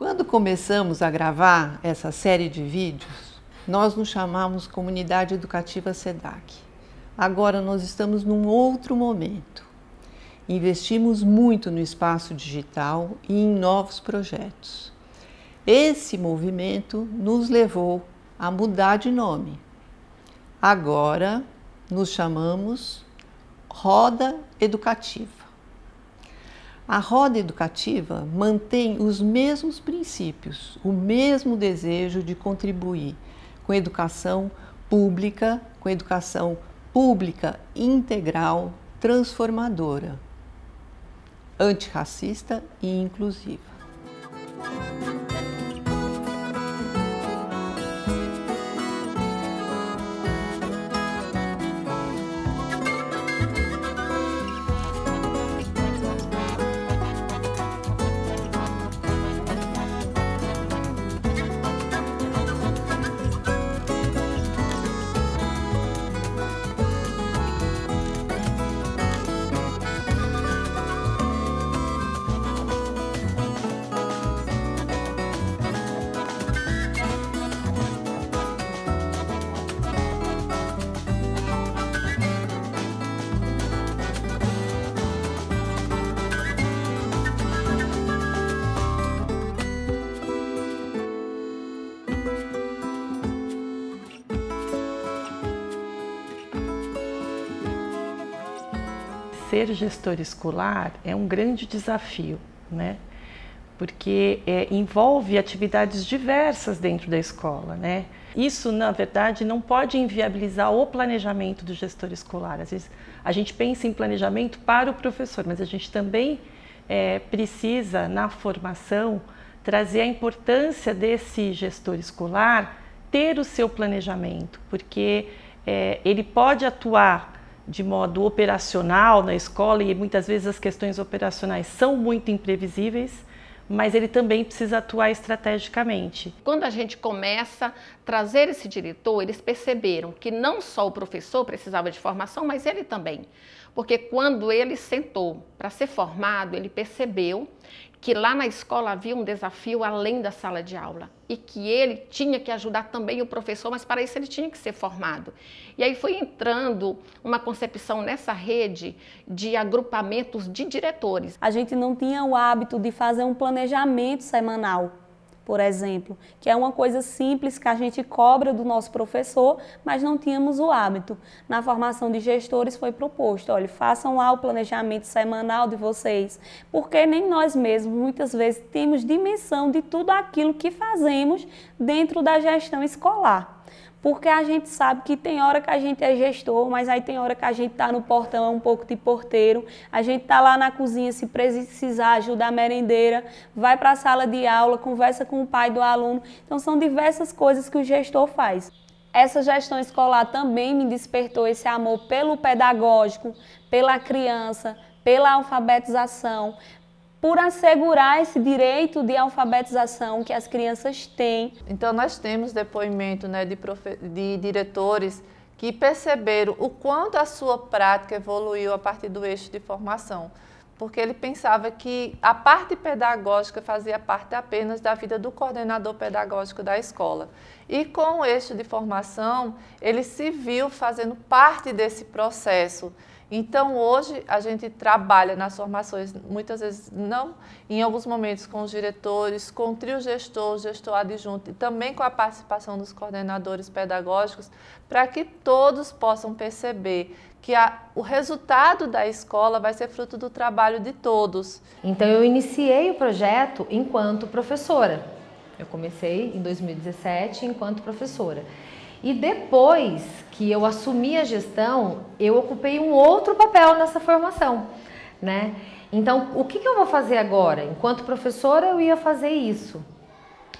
Quando começamos a gravar essa série de vídeos, nós nos chamamos Comunidade Educativa SEDAC. Agora nós estamos num outro momento. Investimos muito no espaço digital e em novos projetos. Esse movimento nos levou a mudar de nome. Agora nos chamamos Roda Educativa. A roda educativa mantém os mesmos princípios, o mesmo desejo de contribuir com a educação pública, com a educação pública integral, transformadora, antirracista e inclusiva. ser gestor escolar é um grande desafio, né? porque é, envolve atividades diversas dentro da escola, né? Isso, na verdade, não pode inviabilizar o planejamento do gestor escolar. Às vezes, a gente pensa em planejamento para o professor, mas a gente também é, precisa, na formação, trazer a importância desse gestor escolar ter o seu planejamento, porque é, ele pode atuar de modo operacional na escola e muitas vezes as questões operacionais são muito imprevisíveis, mas ele também precisa atuar estrategicamente. Quando a gente começa a trazer esse diretor, eles perceberam que não só o professor precisava de formação, mas ele também. Porque quando ele sentou para ser formado, ele percebeu que lá na escola havia um desafio além da sala de aula e que ele tinha que ajudar também o professor, mas para isso ele tinha que ser formado. E aí foi entrando uma concepção nessa rede de agrupamentos de diretores. A gente não tinha o hábito de fazer um planejamento semanal por exemplo, que é uma coisa simples que a gente cobra do nosso professor, mas não tínhamos o hábito. Na formação de gestores foi proposto, olha, façam lá o planejamento semanal de vocês, porque nem nós mesmos muitas vezes temos dimensão de tudo aquilo que fazemos dentro da gestão escolar. Porque a gente sabe que tem hora que a gente é gestor, mas aí tem hora que a gente está no portão, é um pouco de porteiro, a gente está lá na cozinha, se precisar, ajuda a merendeira, vai para a sala de aula, conversa com o pai do aluno. Então são diversas coisas que o gestor faz. Essa gestão escolar também me despertou esse amor pelo pedagógico, pela criança, pela alfabetização, por assegurar esse direito de alfabetização que as crianças têm. Então nós temos depoimento né, de, de diretores que perceberam o quanto a sua prática evoluiu a partir do eixo de formação, porque ele pensava que a parte pedagógica fazia parte apenas da vida do coordenador pedagógico da escola. E com o eixo de formação, ele se viu fazendo parte desse processo então, hoje, a gente trabalha nas formações, muitas vezes não, em alguns momentos com os diretores, com o trio gestor, gestor adjunto e também com a participação dos coordenadores pedagógicos, para que todos possam perceber que a, o resultado da escola vai ser fruto do trabalho de todos. Então, eu iniciei o projeto enquanto professora. Eu comecei em 2017 enquanto professora. E depois que eu assumi a gestão, eu ocupei um outro papel nessa formação, né? Então, o que, que eu vou fazer agora? Enquanto professora, eu ia fazer isso.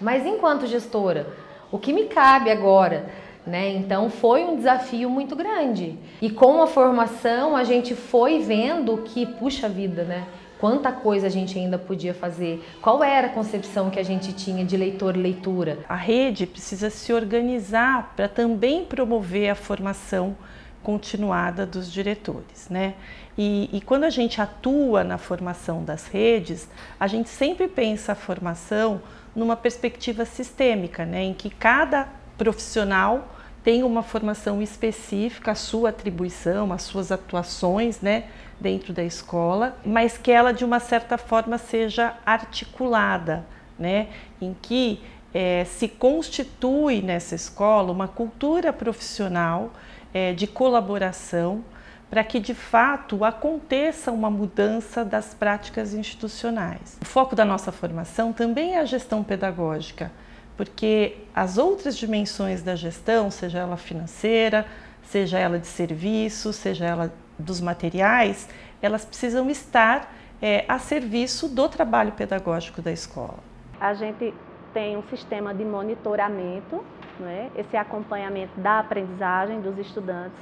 Mas enquanto gestora, o que me cabe agora? Né? Então foi um desafio muito grande. E com a formação a gente foi vendo que, puxa vida, né? quanta coisa a gente ainda podia fazer, qual era a concepção que a gente tinha de leitor leitura. A rede precisa se organizar para também promover a formação continuada dos diretores, né? E, e, quando a gente atua na formação das redes, a gente sempre pensa a formação numa perspectiva sistêmica, né? Em que cada profissional tem uma formação específica, a sua atribuição, as suas atuações, né, dentro da escola, mas que ela de uma certa forma seja articulada, né, em que é, se constitui nessa escola uma cultura profissional é, de colaboração para que de fato aconteça uma mudança das práticas institucionais. O foco da nossa formação também é a gestão pedagógica porque as outras dimensões da gestão, seja ela financeira, seja ela de serviço, seja ela dos materiais, elas precisam estar é, a serviço do trabalho pedagógico da escola. A gente tem um sistema de monitoramento, né? esse acompanhamento da aprendizagem dos estudantes,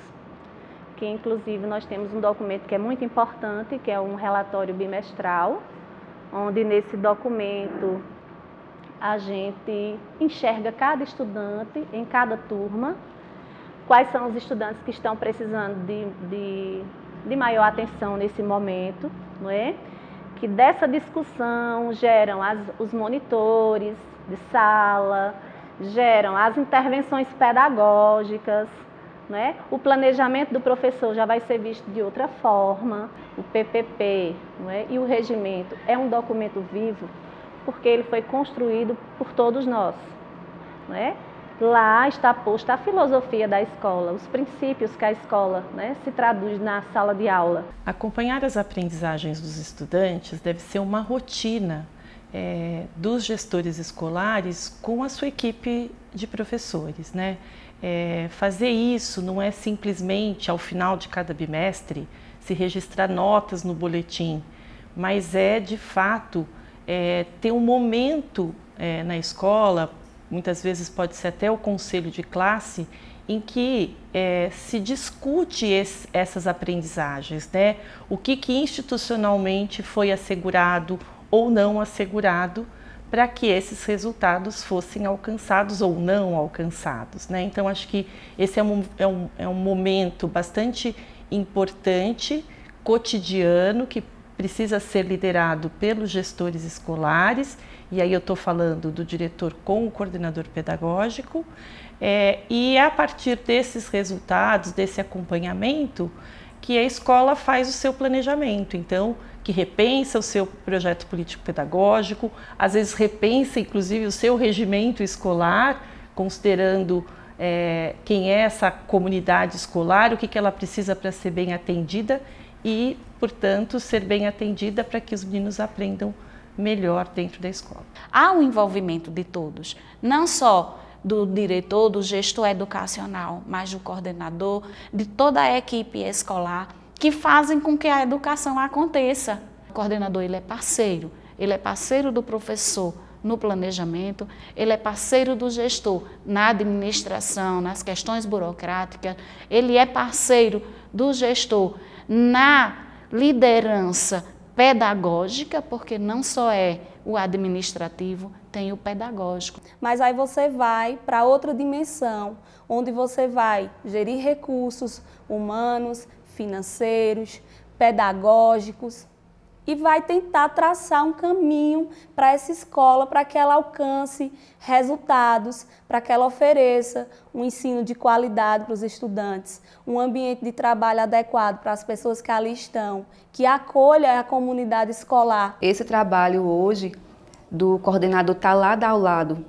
que inclusive nós temos um documento que é muito importante, que é um relatório bimestral, onde nesse documento a gente enxerga cada estudante em cada turma, quais são os estudantes que estão precisando de, de, de maior atenção nesse momento, não é? Que dessa discussão geram as, os monitores de sala, geram as intervenções pedagógicas, né? O planejamento do professor já vai ser visto de outra forma, o PPP é e o regimento é um documento vivo porque ele foi construído por todos nós. Né? Lá está posta a filosofia da escola, os princípios que a escola né, se traduz na sala de aula. Acompanhar as aprendizagens dos estudantes deve ser uma rotina é, dos gestores escolares com a sua equipe de professores. Né? É, fazer isso não é simplesmente ao final de cada bimestre se registrar notas no boletim, mas é de fato é, ter um momento é, na escola, muitas vezes pode ser até o conselho de classe, em que é, se discute esse, essas aprendizagens, né? O que, que institucionalmente foi assegurado ou não assegurado para que esses resultados fossem alcançados ou não alcançados. Né? Então, acho que esse é um, é, um, é um momento bastante importante, cotidiano, que precisa ser liderado pelos gestores escolares, e aí eu estou falando do diretor com o coordenador pedagógico, é, e a partir desses resultados, desse acompanhamento, que a escola faz o seu planejamento. Então, que repensa o seu projeto político-pedagógico, às vezes repensa inclusive o seu regimento escolar, considerando é, quem é essa comunidade escolar, o que, que ela precisa para ser bem atendida e portanto, ser bem atendida para que os meninos aprendam melhor dentro da escola. Há um envolvimento de todos, não só do diretor, do gestor educacional, mas do coordenador, de toda a equipe escolar, que fazem com que a educação aconteça. O coordenador ele é parceiro, ele é parceiro do professor no planejamento, ele é parceiro do gestor na administração, nas questões burocráticas, ele é parceiro do gestor na liderança pedagógica, porque não só é o administrativo, tem o pedagógico. Mas aí você vai para outra dimensão, onde você vai gerir recursos humanos, financeiros, pedagógicos e vai tentar traçar um caminho para essa escola, para que ela alcance resultados, para que ela ofereça um ensino de qualidade para os estudantes, um ambiente de trabalho adequado para as pessoas que ali estão, que acolha a comunidade escolar. Esse trabalho hoje do coordenador estar tá lado ao lado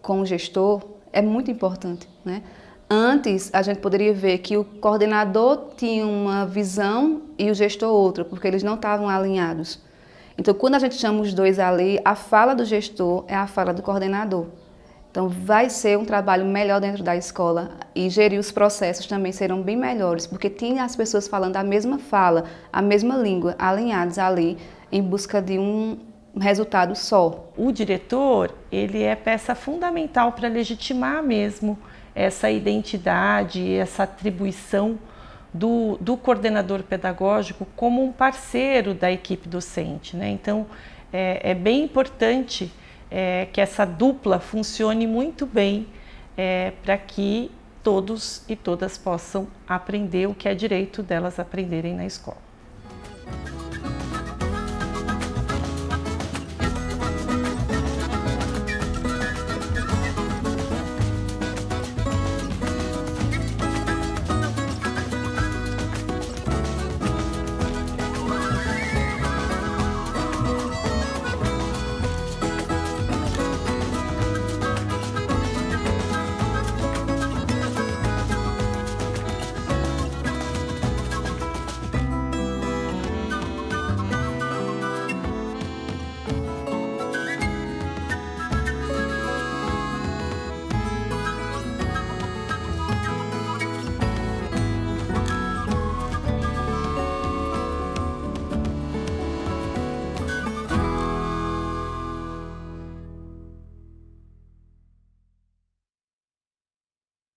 com o gestor é muito importante, né? Antes, a gente poderia ver que o coordenador tinha uma visão e o gestor outra, porque eles não estavam alinhados. Então, quando a gente chama os dois ali, a fala do gestor é a fala do coordenador. Então, vai ser um trabalho melhor dentro da escola e gerir os processos também serão bem melhores, porque tinha as pessoas falando a mesma fala, a mesma língua, alinhadas ali em busca de um, resultado só. O diretor, ele é peça fundamental para legitimar mesmo essa identidade, essa atribuição do, do coordenador pedagógico como um parceiro da equipe docente. Né? Então, é, é, bem importante é, que essa dupla funcione muito bem é, para que todos e todas possam aprender o que é direito delas aprenderem na escola.